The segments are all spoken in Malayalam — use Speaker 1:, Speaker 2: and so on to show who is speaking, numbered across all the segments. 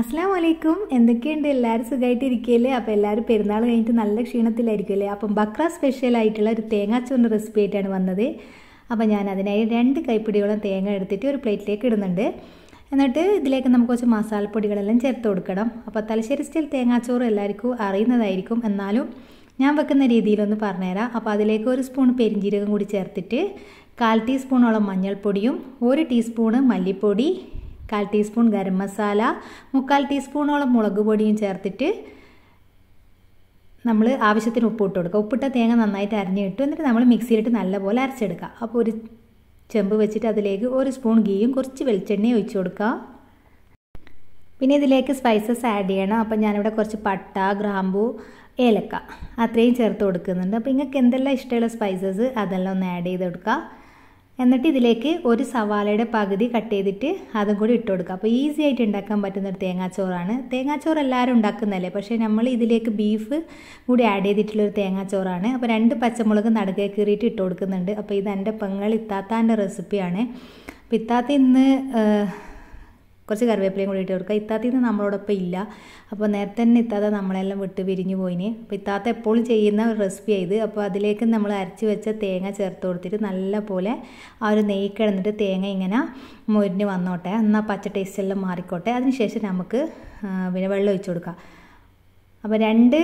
Speaker 1: അസ്സാം വലൈക്കും എന്തൊക്കെയുണ്ട് എല്ലാവരും സുഖമായിട്ടിരിക്കുകയല്ലേ അപ്പോൾ എല്ലാവരും പെരുന്നാൾ കഴിഞ്ഞിട്ട് നല്ല ക്ഷീണത്തിലായിരിക്കും അല്ലേ അപ്പം ബക്ര സ്പെഷ്യൽ ആയിട്ടുള്ള ഒരു തേങ്ങാച്ചോറിൻ്റെ റെസിപ്പി ആയിട്ടാണ് വന്നത് അപ്പോൾ ഞാൻ അതിനായി രണ്ട് കൈപ്പിടികളും തേങ്ങ എടുത്തിട്ട് ഒരു പ്ലേറ്റിലേക്ക് ഇടുന്നുണ്ട് എന്നിട്ട് ഇതിലേക്ക് നമുക്ക് കുറച്ച് മസാലപ്പൊടികളെല്ലാം ചേർത്ത് കൊടുക്കണം അപ്പോൾ തലശ്ശേരി സ്റ്റൈൽ തേങ്ങാച്ചോറ് എല്ലാവർക്കും അറിയുന്നതായിരിക്കും എന്നാലും ഞാൻ വെക്കുന്ന രീതിയിലൊന്ന് പറഞ്ഞുതരാം അപ്പോൾ അതിലേക്ക് ഒരു സ്പൂൺ പെരിഞ്ജീരകം കൂടി ചേർത്തിട്ട് കാൽ ടീസ്പൂണോളം മഞ്ഞൾപ്പൊടിയും ഒരു ടീസ്പൂണ് മല്ലിപ്പൊടി കാൽ ടീസ്പൂൺ ഗരം മസാല മുക്കാൽ ടീസ്പൂണോളം മുളക് പൊടിയും ചേർത്തിട്ട് നമ്മൾ ആവശ്യത്തിന് ഉപ്പ് ഇട്ട് കൊടുക്കുക ഉപ്പിട്ട തേങ്ങ നന്നായിട്ട് അരിഞ്ഞിട്ട് എന്നിട്ട് നമ്മൾ മിക്സിയിലിട്ട് നല്ലപോലെ അരച്ചെടുക്കുക അപ്പോൾ ഒരു ചെമ്പ് വെച്ചിട്ട് അതിലേക്ക് ഒരു സ്പൂൺ ഗീയും കുറച്ച് വെളിച്ചെണ്ണയും ഒഴിച്ചു കൊടുക്കുക പിന്നെ ഇതിലേക്ക് സ്പൈസസ് ആഡ് ചെയ്യണം അപ്പം ഞാനിവിടെ കുറച്ച് പട്ട ഗ്രാമ്പൂ ഏലക്ക അത്രയും ചേർത്ത് കൊടുക്കുന്നുണ്ട് അപ്പോൾ നിങ്ങൾക്ക് എന്തെല്ലാം ഇഷ്ടമുള്ള സ്പൈസസ് അതെല്ലാം ഒന്ന് ആഡ് ചെയ്ത് കൊടുക്കുക എന്നിട്ട് ഇതിലേക്ക് ഒരു സവാളയുടെ പകുതി കട്ട് ചെയ്തിട്ട് അതും കൂടി ഇട്ട് കൊടുക്കുക അപ്പോൾ ഈസി ആയിട്ട് ഉണ്ടാക്കാൻ പറ്റുന്ന ഒരു തേങ്ങാച്ചോറാണ് തേങ്ങാച്ചോറ് എല്ലാവരും ഉണ്ടാക്കുന്നതല്ലേ പക്ഷേ നമ്മൾ ഇതിലേക്ക് ബീഫ് കൂടി ആഡ് ചെയ്തിട്ടുള്ളൊരു തേങ്ങാച്ചോറാണ് അപ്പോൾ രണ്ട് പച്ചമുളക് നടുകെ കീറിയിട്ട് ഇട്ട് കൊടുക്കുന്നുണ്ട് അപ്പോൾ ഇത് എൻ്റെ പെങ്ങൾ ഇത്താത്താൻ്റെ റെസിപ്പിയാണ് അപ്പോൾ ഇത്താത്ത ഇന്ന് കുറച്ച് കറിവേപ്പിലയും കൂടി ഇട്ട് കൊടുക്കുക ഇത്താത്തിൽ നിന്ന് നമ്മളോടൊപ്പം ഇല്ല അപ്പോൾ നേരത്തെ തന്നെ ഇത്താത്ത നമ്മളെല്ലാം വിട്ട് പിരിഞ്ഞു പോയിന് അപ്പോൾ ഇത്താത്ത എപ്പോഴും ചെയ്യുന്ന ഒരു റെസിപ്പി ആയത് അപ്പോൾ അതിലേക്ക് നമ്മൾ അരച്ച് വെച്ച തേങ്ങ ചേർത്ത് കൊടുത്തിട്ട് നല്ല പോലെ ആ ഒരു നെയ്യ് കിടന്നിട്ട് തേങ്ങ ഇങ്ങനെ മുരിഞ്ഞ് വന്നോട്ടെ എന്നാൽ പച്ച ടേസ്റ്റെല്ലാം മാറിക്കോട്ടെ അതിനുശേഷം നമുക്ക് പിന്നെ വെള്ളം ഒഴിച്ചു കൊടുക്കാം അപ്പോൾ രണ്ട്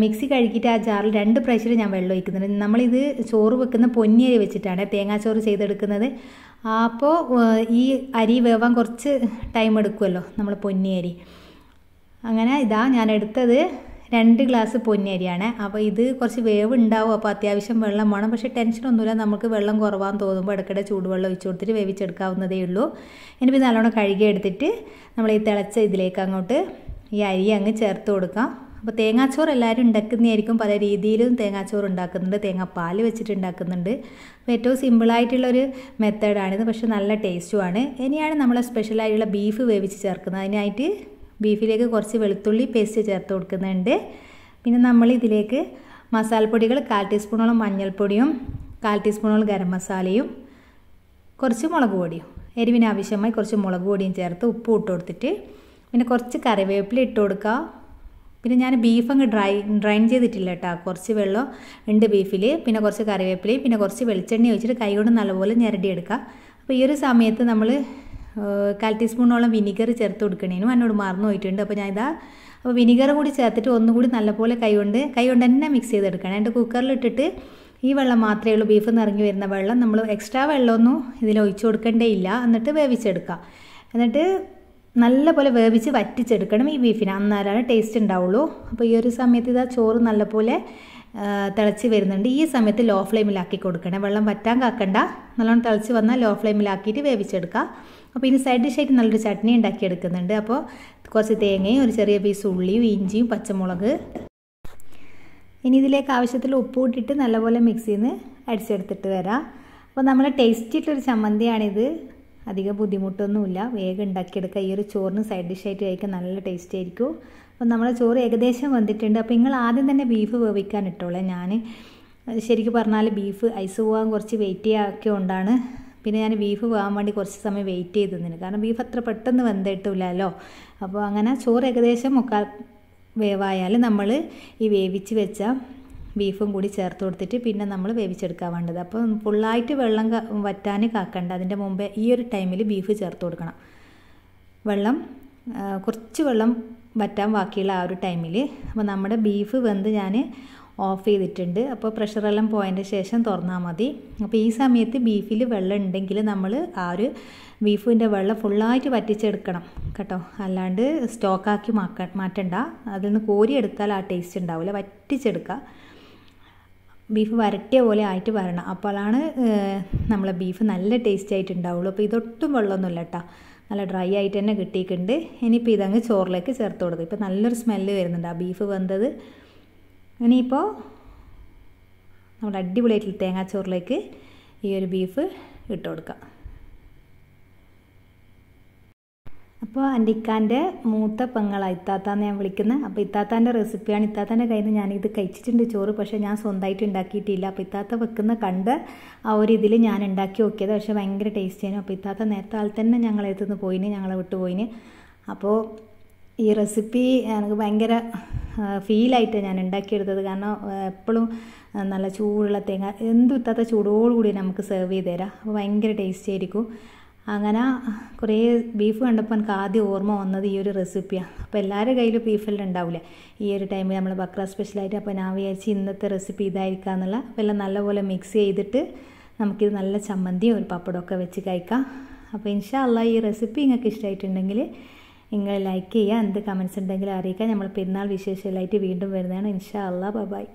Speaker 1: മിക്സി കഴുകിയിട്ട് ആ ജാറിൽ രണ്ട് പ്രഷർ ഞാൻ വെള്ളം ഒഴിക്കുന്നുണ്ട് നമ്മളിത് ചോറ് വെക്കുന്ന പൊന്നിയരി വെച്ചിട്ടാണ് തേങ്ങാച്ചോറ് ചെയ്തെടുക്കുന്നത് അപ്പോൾ ഈ അരി വേവാൻ കുറച്ച് ടൈം എടുക്കുമല്ലോ നമ്മൾ പൊന്നിയരി അങ്ങനെ ഇതാ ഞാൻ എടുത്തത് രണ്ട് ഗ്ലാസ് പൊന്നിയരിയാണ് അപ്പോൾ ഇത് കുറച്ച് വേവ് ഉണ്ടാവും അപ്പോൾ അത്യാവശ്യം വെള്ളം വേണം പക്ഷേ ടെൻഷനൊന്നുമില്ല നമുക്ക് വെള്ളം കുറവാന്ന് തോന്നുമ്പോൾ ഇടയ്ക്കിടെ ചൂടുവെള്ളം ഒഴിച്ചു കൊടുത്തിട്ട് വേവിച്ചെടുക്കാവുന്നതേ ഉള്ളൂ ഇനിയിപ്പോൾ നല്ലോണം കഴുകി എടുത്തിട്ട് നമ്മൾ ഈ തിളച്ച ഇതിലേക്ക് അങ്ങോട്ട് ഈ അരി അങ്ങ് ചേർത്ത് കൊടുക്കാം അപ്പോൾ തേങ്ങാച്ചോറ് എല്ലാവരും ഉണ്ടാക്കുന്നതായിരിക്കും പല രീതിയിലും തേങ്ങാച്ചോറ് ഉണ്ടാക്കുന്നുണ്ട് തേങ്ങാപ്പാൽ വെച്ചിട്ട് ഉണ്ടാക്കുന്നുണ്ട് അപ്പോൾ ഏറ്റവും സിമ്പിളായിട്ടുള്ളൊരു മെത്തേഡാണിത് പക്ഷേ നല്ല ടേസ്റ്റുമാണ് ഇനിയാണ് നമ്മൾ സ്പെഷ്യലായിട്ടുള്ള ബീഫ് വേവിച്ച് ചേർക്കുന്നത് അതിനായിട്ട് ബീഫിലേക്ക് കുറച്ച് വെളുത്തുള്ളി പേസ്റ്റ് ചേർത്ത് കൊടുക്കുന്നുണ്ട് പിന്നെ നമ്മൾ ഇതിലേക്ക് മസാലപ്പൊടികൾ കാൽ ടീസ്പൂണോളം മഞ്ഞൾപ്പൊടിയും കാൽ ടീസ്പൂണോളം ഗരം മസാലയും കുറച്ച് മുളക് പൊടിയും എരിവിനാവശ്യമായി കുറച്ച് മുളക് പൊടിയും ചേർത്ത് ഉപ്പ് ഇട്ട് കൊടുത്തിട്ട് പിന്നെ കുറച്ച് കറിവേപ്പില ഇട്ട് കൊടുക്കുക പിന്നെ ഞാൻ ബീഫ് അങ്ങ് ഡ്രൈ ഡ്രൈൻ ചെയ്തിട്ടില്ല കേട്ടോ കുറച്ച് വെള്ളം ഉണ്ട് ബീഫിൽ പിന്നെ കുറച്ച് കറിവേപ്പിലയും പിന്നെ കുറച്ച് വെളിച്ചെണ്ണ ഒഴിച്ചിട്ട് കൈ കൊണ്ട് നല്ലപോലെ എടുക്കാം അപ്പോൾ ഈ ഒരു സമയത്ത് നമ്മൾ കാൽ ടീസ്പൂണോളം വിനിഗർ ചേർത്ത് കൊടുക്കണേനും എന്നോട് മറന്നു പോയിട്ടുണ്ട് അപ്പോൾ ഞാൻ ഇതാ അപ്പോൾ വിനിഗർ കൂടി ചേർത്തിട്ട് ഒന്നുകൂടി നല്ലപോലെ കൈകൊണ്ട് കൈകൊണ്ട് തന്നെ മിക്സ് ചെയ്തെടുക്കണം എൻ്റെ കുക്കറിലിട്ടിട്ട് ഈ വെള്ളം മാത്രമേ ഉള്ളൂ ബീഫ് നിറങ്ങി വരുന്ന വെള്ളം നമ്മൾ എക്സ്ട്രാ വെള്ളമൊന്നും ഇതിൽ ഒഴിച്ചു കൊടുക്കേണ്ടേ ഇല്ല എന്നിട്ട് വേവിച്ചെടുക്കാം എന്നിട്ട് നല്ലപോലെ വേവിച്ച് വറ്റിച്ചെടുക്കണം ഈ ബീഫിന് അന്നേരമാണ് ടേസ്റ്റ് ഉണ്ടാവുള്ളൂ അപ്പോൾ ഈ ഒരു സമയത്ത് ഇതാ ചോറ് നല്ലപോലെ തിളച്ച് വരുന്നുണ്ട് ഈ സമയത്ത് ലോ ഫ്ലെയിമിലാക്കി കൊടുക്കണം വെള്ളം വറ്റാൻ കാക്കണ്ട നല്ലോണം തിളച്ച് വന്നാൽ ലോ ഫ്ലെയിമിലാക്കിയിട്ട് വേവിച്ചെടുക്കുക അപ്പോൾ ഇനി സൈഡ് ഡിഷായിട്ട് നല്ലൊരു ചട്നി ഉണ്ടാക്കിയെടുക്കുന്നുണ്ട് അപ്പോൾ കുറച്ച് തേങ്ങയും ഒരു ചെറിയ പീസ് ഉള്ളിയും ഇഞ്ചിയും പച്ചമുളക് ഇനി ഇതിലേക്ക് ആവശ്യത്തിൽ ഉപ്പ് കൂട്ടിയിട്ട് നല്ലപോലെ മിക്സിയിൽ നിന്ന് അടിച്ചെടുത്തിട്ട് വരാം അപ്പോൾ നമ്മൾ ടേസ്റ്റിയിട്ടുള്ളൊരു ചമ്മന്തിയാണിത് അധികം ബുദ്ധിമുട്ടൊന്നുമില്ല വേഗം ഉണ്ടാക്കിയെടുക്കുക ഈ ഒരു ചോറിന് സൈഡ് ഡിഷായിട്ട് കഴിക്കാൻ നല്ല ടേസ്റ്റ് ആയിരിക്കും അപ്പോൾ നമ്മുടെ ചോറ് ഏകദേശം വന്നിട്ടുണ്ട് അപ്പോൾ നിങ്ങൾ ആദ്യം തന്നെ ബീഫ് വേവിക്കാൻ ഇട്ടോളേ ഞാൻ ശരിക്കും പറഞ്ഞാൽ ബീഫ് ഐസ് പോകാൻ കുറച്ച് വെയിറ്റ് ചെയ്യാക്കൊണ്ടാണ് പിന്നെ ഞാൻ ബീഫ് പോകാൻ വേണ്ടി കുറച്ച് സമയം വെയിറ്റ് ചെയ്ത് തന്നിന് കാരണം ബീഫ് അത്ര പെട്ടെന്ന് വെന്തിട്ടില്ലല്ലോ അപ്പോൾ അങ്ങനെ ചോറ് ഏകദേശം മുക്കാൽ വേവായാൽ നമ്മൾ ഈ വേവിച്ച് വെച്ച ബീഫും കൂടി ചേർത്ത് കൊടുത്തിട്ട് പിന്നെ നമ്മൾ വേവിച്ചെടുക്കാൻ വേണ്ടത് അപ്പോൾ ഫുള്ളായിട്ട് വെള്ളം വറ്റാൻ കാക്കണ്ട അതിൻ്റെ മുമ്പേ ഈ ഒരു ടൈമിൽ ബീഫ് ചേർത്ത് കൊടുക്കണം വെള്ളം കുറച്ച് വെള്ളം വറ്റാൻ ബാക്കിയുള്ള ആ ഒരു ടൈമിൽ അപ്പോൾ നമ്മുടെ ബീഫ് വെന്ത് ഞാൻ ഓഫ് ചെയ്തിട്ടുണ്ട് അപ്പോൾ പ്രഷറെല്ലാം പോയതിൻ്റെ ശേഷം തുറന്നാൽ മതി അപ്പോൾ ഈ സമയത്ത് ബീഫിൽ വെള്ളം ഉണ്ടെങ്കിൽ നമ്മൾ ആ ഒരു ബീഫിൻ്റെ വെള്ളം ഫുള്ളായിട്ട് വറ്റിച്ചെടുക്കണം കേട്ടോ അല്ലാണ്ട് സ്റ്റോക്കാക്കി മാക്ക മാറ്റണ്ട അതിൽ നിന്ന് കോരിയെടുത്താൽ ആ ടേസ്റ്റ് ഉണ്ടാവില്ല വറ്റിച്ചെടുക്കുക ബീഫ് വരട്ടിയ പോലെ ആയിട്ട് വരണം അപ്പോഴാണ് നമ്മളെ ബീഫ് നല്ല ടേസ്റ്റ് ആയിട്ട് ഉണ്ടാവുള്ളൂ അപ്പോൾ ഇതൊട്ടും വെള്ളമൊന്നുമില്ല കേട്ടോ നല്ല ഡ്രൈ ആയിട്ട് തന്നെ കിട്ടിയിട്ടുണ്ട് ഇനിയിപ്പോൾ ഇതങ്ങ് ചോറിലേക്ക് ചേർത്ത് കൊടുക്കും ഇപ്പോൾ നല്ലൊരു സ്മെല്ല് വരുന്നുണ്ട് ആ ബീഫ് വെന്തത് ഇനിയിപ്പോൾ നമ്മുടെ അടിപൊളിയായിട്ടുള്ള തേങ്ങാച്ചോറിലേക്ക് ഈ ഒരു ബീഫ് ഇട്ട് കൊടുക്കാം അപ്പോൾ എൻ്റെ മൂത്ത മൂത്ത പെങ്ങളാണ് ഇത്താത്താന്ന് ഞാൻ വിളിക്കുന്നത് അപ്പോൾ ഇത്താത്താൻ്റെ റെസിപ്പിയാണ് ഇത്താത്താൻ്റെ കയ്യിൽ നിന്ന് ഞാനിത് കഴിച്ചിട്ടുണ്ട് ചോറ് പക്ഷേ ഞാൻ സ്വന്തമായിട്ട് ഉണ്ടാക്കിയിട്ടില്ല അപ്പോൾ ഇത്താത്ത വെക്കുന്ന കണ്ട് ആ ഒരു ഇതിൽ ഞാൻ ഉണ്ടാക്കി നോക്കിയത് പക്ഷേ ഭയങ്കര ടേസ്റ്റിയാണ് അപ്പോൾ ഇത്താത്ത നേരത്തെ ആൾ തന്നെ ഞങ്ങളെ എത്തുന്ന പോയിന് ഞങ്ങളെ വിട്ട് പോയിന് അപ്പോൾ ഈ റെസിപ്പി എനിക്ക് ഭയങ്കര ഫീലായിട്ട് ഞാൻ ഉണ്ടാക്കിയെടുത്തത് കാരണം എപ്പോഴും നല്ല ചൂടുള്ള തേങ്ങ എന്തും ഇത്താത്ത ചൂടോടുകൂടി നമുക്ക് സെർവ് ചെയ്ത് തരാം അപ്പോൾ ഭയങ്കര ടേസ്റ്റി ആയിരിക്കും അങ്ങനെ കുറേ ബീഫ് കണ്ടപ്പോൾ എനിക്ക് ആദ്യം ഓർമ്മ വന്നത് ഈ ഒരു റെസിപ്പിയാണ് അപ്പോൾ എല്ലാവരുടെ കയ്യിലും ബീഫെല്ലാം ഉണ്ടാവില്ല ഈ ഒരു ടൈമിൽ നമ്മൾ ബക്ര സ്പെഷ്യലായിട്ട് അപ്പോൾ ഞാൻ വിചാരിച്ച് ഇന്നത്തെ റെസിപ്പി ഇതായിരിക്കുക എന്നുള്ള അപ്പോൾ എല്ലാം നല്ലപോലെ മിക്സ് ചെയ്തിട്ട് നമുക്കിത് നല്ല ചമ്മന്തിയും ഒരു പപ്പടമൊക്കെ വെച്ച് കഴിക്കാം അപ്പോൾ ഇൻഷാ അല്ല ഈ റെസിപ്പി നിങ്ങൾക്ക് ഇഷ്ടമായിട്ടുണ്ടെങ്കിൽ നിങ്ങൾ ലൈക്ക് ചെയ്യുക എന്ത് കമൻസ് ഉണ്ടെങ്കിലും അറിയിക്കുക നമ്മൾ പെരുന്നാൾ വിശേഷമായിട്ട് വീണ്ടും വരുന്നതാണ് ഇൻഷാ അല്ല ബൈ